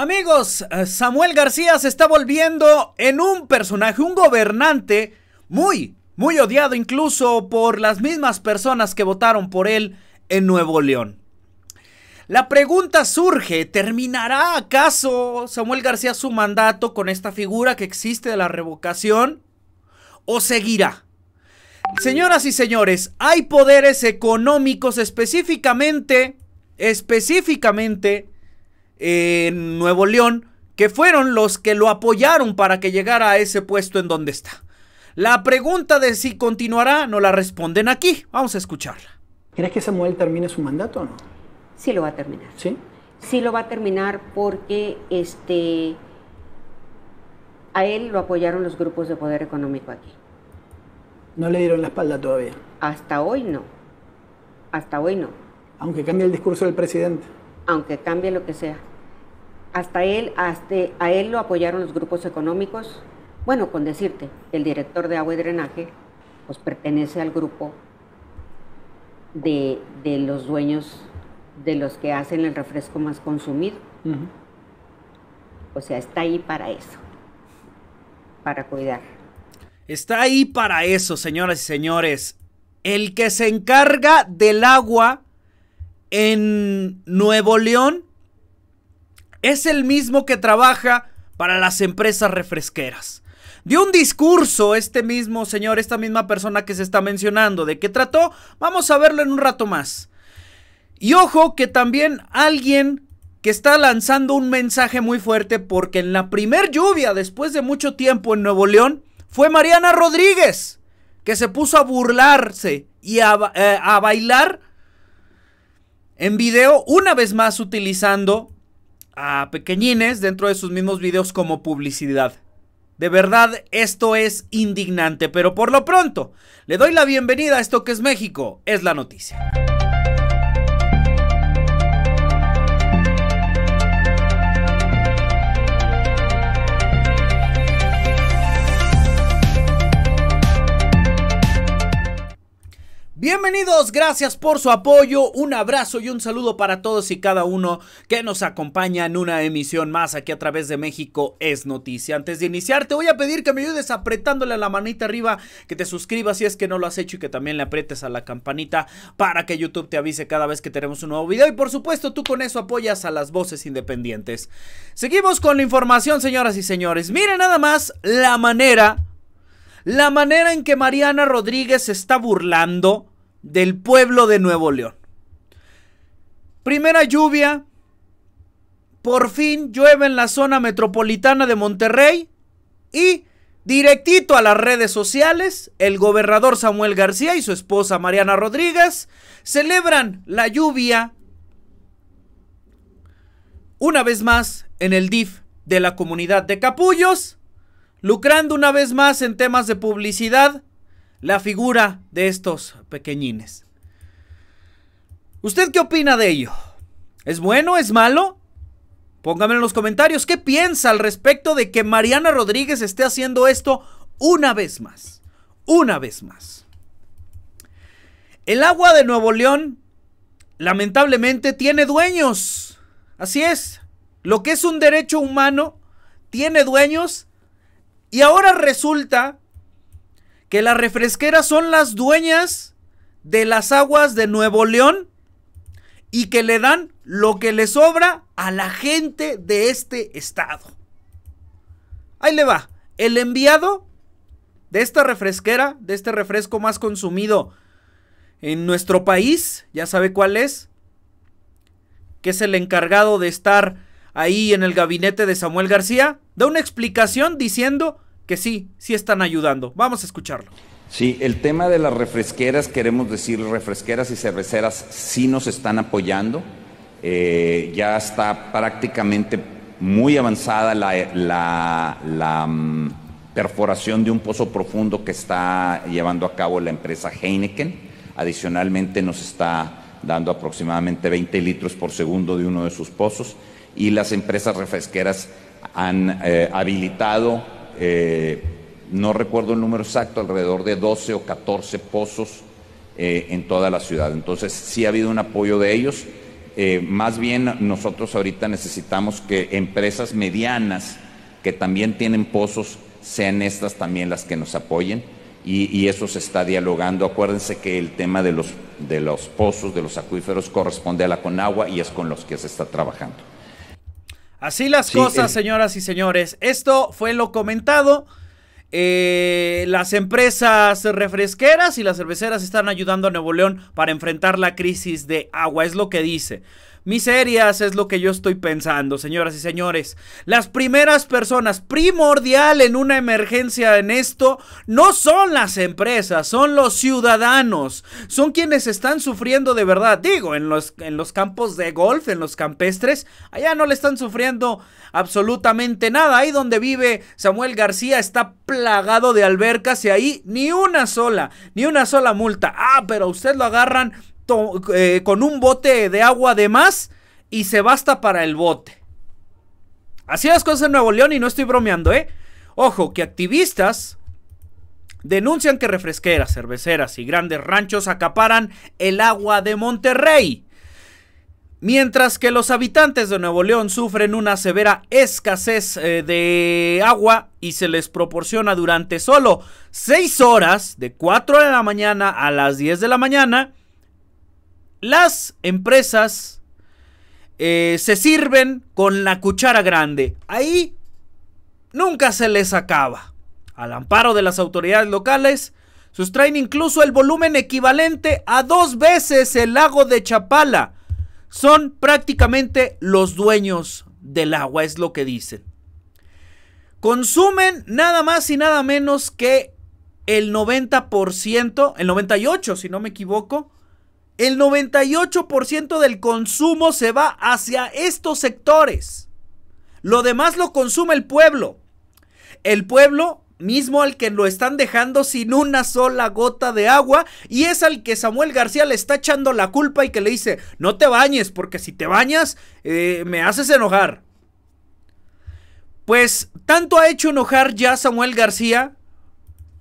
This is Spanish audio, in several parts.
Amigos, eh, Samuel García se está volviendo en un personaje, un gobernante muy, muy odiado incluso por las mismas personas que votaron por él en Nuevo León. La pregunta surge, ¿terminará acaso Samuel García su mandato con esta figura que existe de la revocación? ¿O seguirá? Señoras y señores, hay poderes económicos específicamente, específicamente en Nuevo León, que fueron los que lo apoyaron para que llegara a ese puesto en donde está. La pregunta de si continuará no la responden aquí. Vamos a escucharla. ¿Crees que Samuel termine su mandato o no? Sí lo va a terminar. ¿Sí? Sí lo va a terminar porque este a él lo apoyaron los grupos de poder económico aquí. No le dieron la espalda todavía. Hasta hoy no. Hasta hoy no. Aunque cambie el discurso del presidente. Aunque cambie lo que sea. Hasta él, a él lo apoyaron los grupos económicos. Bueno, con decirte, el director de agua y drenaje pues pertenece al grupo de, los dueños de los que hacen el refresco más consumido. O sea, está ahí para eso, para cuidar. Está ahí para eso, señoras y señores. El que se encarga del agua en Nuevo León es el mismo que trabaja para las empresas refresqueras. Dio un discurso este mismo señor, esta misma persona que se está mencionando, de qué trató, vamos a verlo en un rato más. Y ojo que también alguien que está lanzando un mensaje muy fuerte porque en la primer lluvia después de mucho tiempo en Nuevo León fue Mariana Rodríguez que se puso a burlarse y a, eh, a bailar en video una vez más utilizando a pequeñines dentro de sus mismos videos como publicidad. De verdad, esto es indignante, pero por lo pronto, le doy la bienvenida a esto que es México, es la noticia. Bienvenidos, gracias por su apoyo, un abrazo y un saludo para todos y cada uno que nos acompaña en una emisión más aquí a través de México es Noticia. Antes de iniciar, te voy a pedir que me ayudes apretándole la manita arriba, que te suscribas si es que no lo has hecho y que también le aprietes a la campanita para que YouTube te avise cada vez que tenemos un nuevo video y por supuesto tú con eso apoyas a las voces independientes. Seguimos con la información, señoras y señores. Miren nada más la manera... La manera en que Mariana Rodríguez se está burlando del pueblo de Nuevo León. Primera lluvia. Por fin llueve en la zona metropolitana de Monterrey y directito a las redes sociales, el gobernador Samuel García y su esposa Mariana Rodríguez celebran la lluvia una vez más en el DIF de la comunidad de Capullos, lucrando una vez más en temas de publicidad la figura de estos pequeñines. ¿Usted qué opina de ello? ¿Es bueno? ¿Es malo? Póngame en los comentarios qué piensa al respecto de que Mariana Rodríguez esté haciendo esto una vez más. Una vez más. El agua de Nuevo León, lamentablemente, tiene dueños. Así es. Lo que es un derecho humano, tiene dueños. Y ahora resulta que las refresqueras son las dueñas de las aguas de Nuevo León y que le dan lo que le sobra a la gente de este estado. Ahí le va. El enviado de esta refresquera, de este refresco más consumido en nuestro país, ya sabe cuál es, que es el encargado de estar ahí en el gabinete de Samuel García, da una explicación diciendo que sí, sí están ayudando. Vamos a escucharlo. Sí, el tema de las refresqueras, queremos decir, refresqueras y cerveceras sí nos están apoyando. Eh, ya está prácticamente muy avanzada la, mm, perforación de un pozo profundo que está llevando a cabo la empresa Heineken. Adicionalmente nos está dando aproximadamente 20 litros por segundo de uno de sus pozos y las empresas refresqueras han eh, habilitado eh, no recuerdo el número exacto, alrededor de 12 o 14 pozos eh, en toda la ciudad. Entonces sí ha habido un apoyo de ellos. Eh, más bien nosotros ahorita necesitamos que empresas medianas que también tienen pozos sean estas también las que nos apoyen y, y eso se está dialogando. Acuérdense que el tema de los, de los pozos, de los acuíferos corresponde a la Conagua y es con los que se está trabajando. Así las cosas, eh. señoras y señores. Esto fue lo comentado. Eh, las empresas refresqueras y las cerveceras están ayudando a Nuevo León para enfrentar la crisis de agua, es lo que dice. Miserias es lo que yo estoy pensando, señoras y señores. Las primeras personas primordial en una emergencia en esto no son las empresas, son los ciudadanos. Son quienes están sufriendo de verdad. Digo, en los, en los campos de golf, en los campestres, allá no le están sufriendo absolutamente nada. Ahí donde vive Samuel García está plagado de albercas y ahí ni una sola, ni una sola multa. Ah, pero usted lo agarran eh, con un bote de agua de más y se basta para el bote. Así las cosas en Nuevo León y no estoy bromeando, ¿eh? Ojo, que activistas denuncian que refresqueras, cerveceras y grandes ranchos acaparan el agua de Monterrey. Mientras que los habitantes de Nuevo León sufren una severa escasez eh, de agua y se les proporciona durante solo 6 horas, de 4 de la mañana a las 10 de la mañana, las empresas eh, se sirven con la cuchara grande. Ahí nunca se les acaba. Al amparo de las autoridades locales, sustraen incluso el volumen equivalente a dos veces el lago de Chapala. Son prácticamente los dueños del agua, es lo que dicen. Consumen nada más y nada menos que el 90%, el 98% si no me equivoco, el 98% del consumo se va hacia estos sectores. Lo demás lo consume el pueblo. El pueblo mismo al que lo están dejando sin una sola gota de agua y es al que Samuel García le está echando la culpa y que le dice, no te bañes porque si te bañas eh, me haces enojar. Pues tanto ha hecho enojar ya Samuel García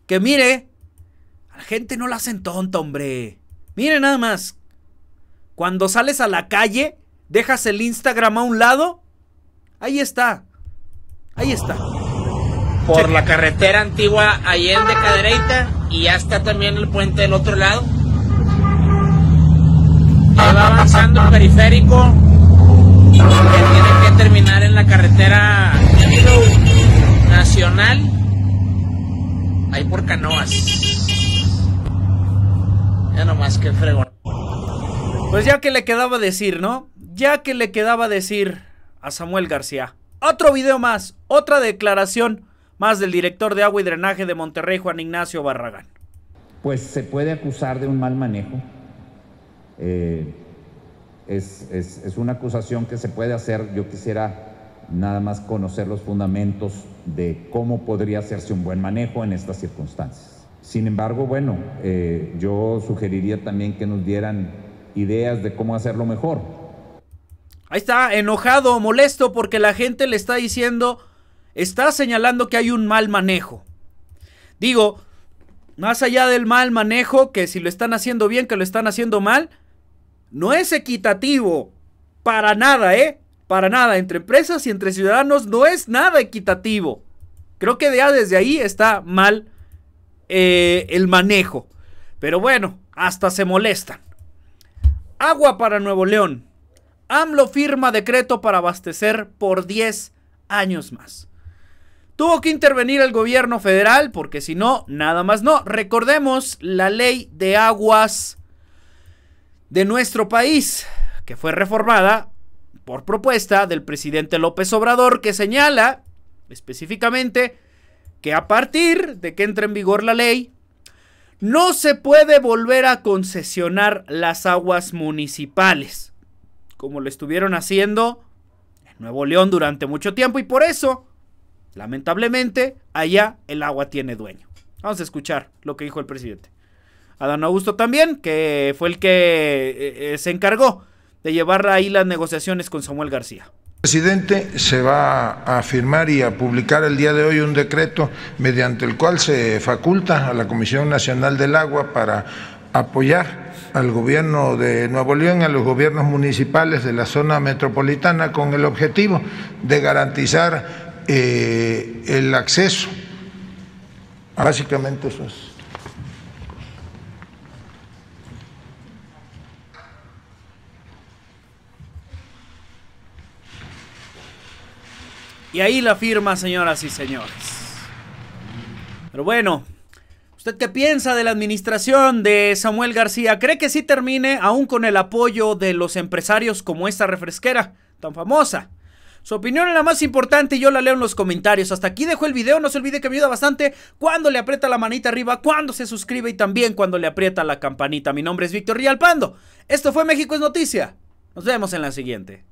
que mire, a la gente no la hacen tonta, hombre. Miren nada más. Cuando sales a la calle, dejas el Instagram a un lado. Ahí está. Ahí está. Por la carretera antigua Allende Cadereyta y ya está también el puente del otro lado. Ahí va avanzando el periférico que tiene que terminar en la carretera nacional. Ahí por canoas. Ya que fregón. Pues ya que le quedaba decir, ¿no? Ya que le quedaba decir a Samuel García. Otro video más, otra declaración más del director de agua y drenaje de Monterrey, Juan Ignacio Barragán. Pues se puede acusar de un mal manejo. Eh, es una acusación que se puede hacer. Yo quisiera nada más conocer los fundamentos de cómo podría hacerse un buen manejo en estas circunstancias. Sin embargo, bueno, eh, yo sugeriría también que nos dieran ideas de cómo hacerlo mejor. Ahí está, enojado, molesto, porque la gente le está diciendo, está señalando que hay un mal manejo. Digo, más allá del mal manejo, que si lo están haciendo bien, que lo están haciendo mal, no es equitativo. Para nada, ¿eh? Para nada. Entre empresas y entre ciudadanos no es nada equitativo. Creo que ya desde ahí está mal eh, el manejo. Pero bueno, hasta se molestan. Agua para Nuevo León. AMLO firma decreto para abastecer por 10 años más. Tuvo que intervenir el gobierno federal porque si no, nada más no. Recordemos la ley de aguas de nuestro país, que fue reformada por propuesta del presidente López Obrador, que señala específicamente que a partir de que entre en vigor la ley, no se puede volver a concesionar las aguas municipales, como lo estuvieron haciendo en Nuevo León durante mucho tiempo y por eso, lamentablemente, allá el agua tiene dueño. Vamos a escuchar lo que dijo el presidente. Adán Augusto también, que fue el que eh, eh, se encargó de llevar ahí las negociaciones con Samuel García presidente, se va a firmar y a publicar el día de hoy un decreto mediante el cual se faculta a la Comisión Nacional del Agua para apoyar al gobierno de Nuevo León, a los gobiernos municipales de la zona metropolitana con el objetivo de garantizar eh, el acceso. Ah, básicamente eso Y ahí la firma, señoras y señores. Pero bueno, ¿usted qué piensa de la administración de Samuel García? ¿Cree que sí termine aún con el apoyo de los empresarios como esta refresquera tan famosa? Su opinión es la más importante y yo la leo en los comentarios. Hasta aquí dejo el video. No se olvide que me ayuda bastante cuando le aprieta la manita arriba, cuando se suscribe y también cuando le aprieta la campanita. Mi nombre es Víctor Rialpando. Esto fue México es Noticia. Nos vemos en la siguiente.